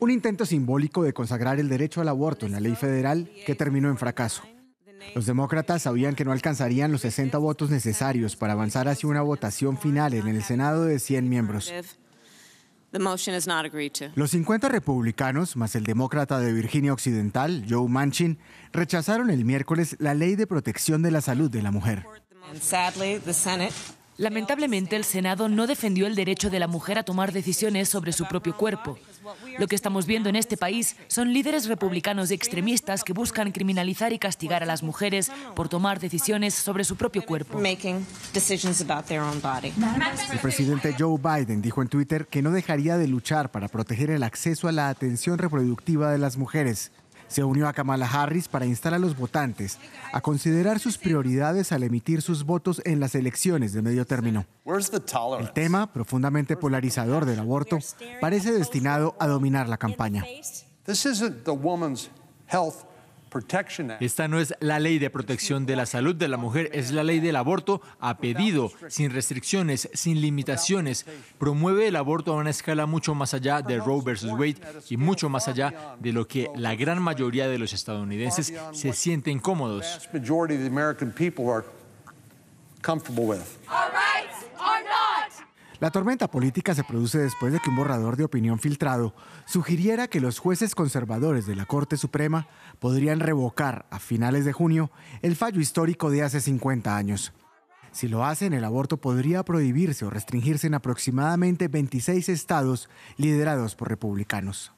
un intento simbólico de consagrar el derecho al aborto en la ley federal que terminó en fracaso. Los demócratas sabían que no alcanzarían los 60 votos necesarios para avanzar hacia una votación final en el Senado de 100 miembros. Los 50 republicanos, más el demócrata de Virginia Occidental, Joe Manchin, rechazaron el miércoles la ley de protección de la salud de la mujer. Lamentablemente, el Senado no defendió el derecho de la mujer a tomar decisiones sobre su propio cuerpo. Lo que estamos viendo en este país son líderes republicanos extremistas que buscan criminalizar y castigar a las mujeres por tomar decisiones sobre su propio cuerpo. El presidente Joe Biden dijo en Twitter que no dejaría de luchar para proteger el acceso a la atención reproductiva de las mujeres se unió a Kamala Harris para instar a los votantes a considerar sus prioridades al emitir sus votos en las elecciones de medio término. El tema, profundamente polarizador del aborto, parece destinado a dominar la campaña. Esta no es la ley de protección de la salud de la mujer, es la ley del aborto a pedido, sin restricciones, sin limitaciones. Promueve el aborto a una escala mucho más allá de Roe versus Wade y mucho más allá de lo que la gran mayoría de los estadounidenses se sienten cómodos. La tormenta política se produce después de que un borrador de opinión filtrado sugiriera que los jueces conservadores de la Corte Suprema podrían revocar a finales de junio el fallo histórico de hace 50 años. Si lo hacen, el aborto podría prohibirse o restringirse en aproximadamente 26 estados liderados por republicanos.